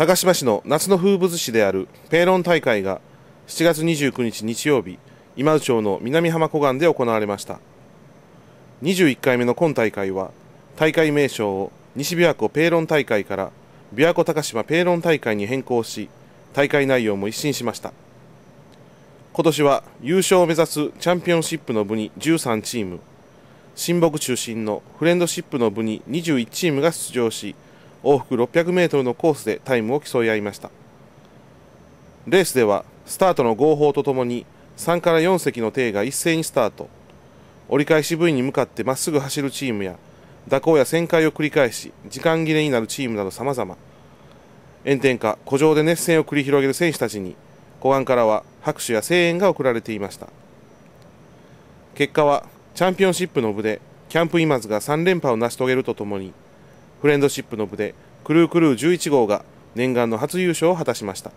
高島市の夏の風物詩であるペーロン大会が7月29日日曜日今津町の南浜湖岸で行われました21回目の今大会は大会名称を西琵琶湖ペーロン大会から琵琶湖高島ペーロン大会に変更し大会内容も一新しました今年は優勝を目指すチャンピオンシップの部に13チーム親睦中心のフレンドシップの部に21チームが出場し往復 600m のコースでタイムを競い合いましたレースではスタートの号砲とともに3から4隻の艇が一斉にスタート折り返し部位に向かってまっすぐ走るチームや蛇行や旋回を繰り返し時間切れになるチームなどさまざま炎天下湖上で熱戦を繰り広げる選手たちに湖岸からは拍手や声援が送られていました結果はチャンピオンシップの部でキャンプイマズが3連覇を成し遂げるとともにフレンドシップの部でクルークルー11号が念願の初優勝を果たしました。